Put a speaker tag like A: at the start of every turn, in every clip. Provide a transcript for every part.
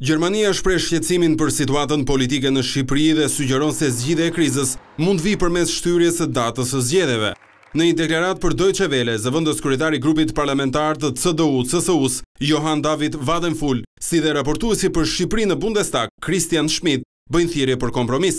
A: Gjermania shprej shqecimin për situatën politike në Shqipëri dhe sugjeron se zgjide e krizës mund vi për mes shtyrjes e datës së zgjedeve. Në i deklarat për dojtë qevele, zëvëndës kërëtari grupit parlamentar të CDU-CSUS, Johan David Vadenfull, si dhe raportuasi për Shqipëri në Bundestag, Christian Schmidt, bëjnë thirje për kompromis.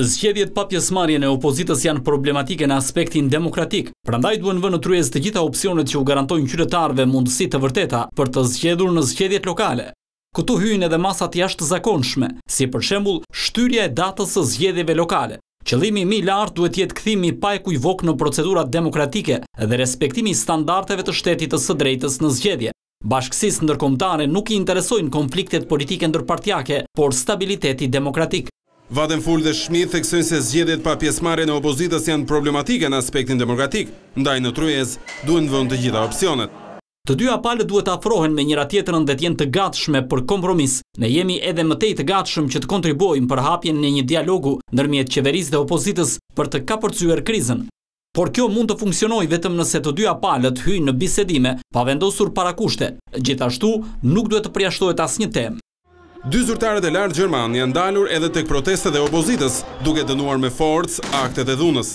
B: Zgjedhjet pa pjesëmarrje në opozitës janë problematike në aspektin demokratik. Prandaj duhen vënë në tryezë të gjitha opsionet që u garantojnë qytetarëve mundësi të vërteta për të zgjedhur në zgjedhjet lokale. Këtu hyjnë edhe masat jashtë zakonshme, si për shembul shtyria e datës së zgjedhjeve lokale. Qëllimi mi lartë duhet jetë këthimi pa e kujvok në procedurat demokratike dhe respektimi standarteve të shtetit të së drejtës në zgjedhje. Bashkësis nërkomtare nuk i interesojnë konfliktet politike ndërpartjake, por stabiliteti demokratik. Vadenfull dhe
A: Shmit theksojnë se zgjedhjet pa pjesmare në opozitës janë problematike në aspektin demokratik, ndaj në
B: trujes duhet vënd të gjitha opcionet. Të dyja palët duhet afrohen me njëra tjetërën dhe t'jen të gatshme për kompromis. Ne jemi edhe mëtej të gatshme që të kontribuojmë për hapjen në një dialogu nërmjet qeveris dhe opozitës për të kapërcyer krizën. Por kjo mund të funksionoj vetëm nëse të dyja palët hyjnë në bisedime pa vendosur parakushte. Gjithashtu nuk duhet të priashtohet as një temë. Dy zyrtarët e lartë Gjermanë janë dalur edhe të këproteste dhe opozitës duke dënuar me forcë aktet e dhunës.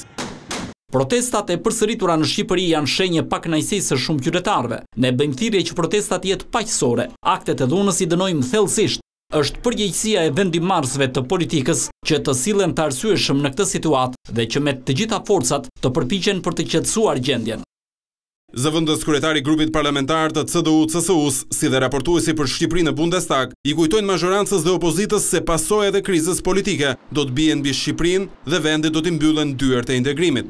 B: Protestat e përsëritura në Shqipëri janë shenjë pak najsisë shumë kjyretarve. Ne bëjmë thirje që protestat jetë paqësore. Aktet e dhunës i dënojmë thellësisht. Është përgjegjësia e vendimarsve të politikës që të sillen të arsyeshëm në këtë situatë dhe që me të gjitha forcat të përpiqen për të qetësuar gjendjen.
A: Zëvendës kryetari i grupit parlamentar të CDU-CSU-s, si dhe raportuesi për Shqipërinë në Bundestag, i kujtojnë majorancës dhe opozitës se pasojat e krizës politike do të bien mbi Shqipërinë dhe vendi do të mbyllen dyert e integrimit.